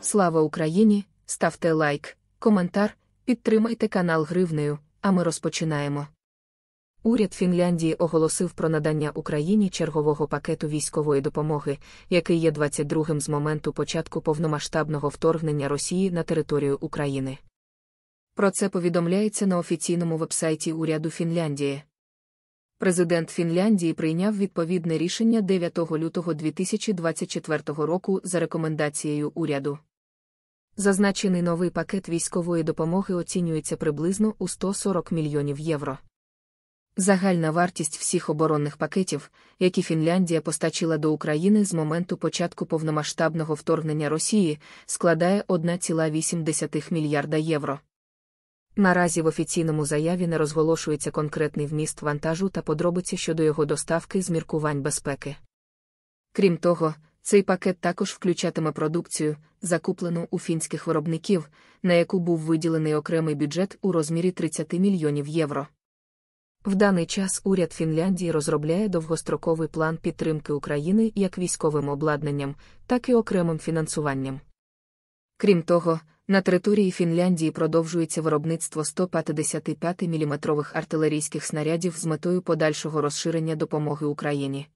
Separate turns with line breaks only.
Слава Україні! Ставте лайк, коментар, підтримайте канал Гривнею, а ми розпочинаємо. Уряд Фінляндії оголосив про надання Україні чергового пакету військової допомоги, який є 22-м з моменту початку повномасштабного вторгнення Росії на територію України. Про це повідомляється на офіційному вебсайті уряду Фінляндії. Президент Фінляндії прийняв відповідне рішення 9 лютого 2024 року за рекомендацією уряду зазначений новий пакет військової допомоги оцінюється приблизно у 140 мільйонів євро. Загальна вартість всіх оборонних пакетів, які Фінляндія постачила до України з моменту початку повномасштабного вторгнення Росії, складає 1,8 мільярда євро. Наразі в офіційному заяві не розголошується конкретний вміст вантажу та подробиці щодо його доставки з міркувань безпеки. Крім того, цей пакет також включатиме продукцію, закуплену у фінських виробників, на яку був виділений окремий бюджет у розмірі 30 мільйонів євро. В даний час уряд Фінляндії розробляє довгостроковий план підтримки України як військовим обладнанням, так і окремим фінансуванням. Крім того, на території Фінляндії продовжується виробництво 155 мм артилерійських снарядів з метою подальшого розширення допомоги Україні.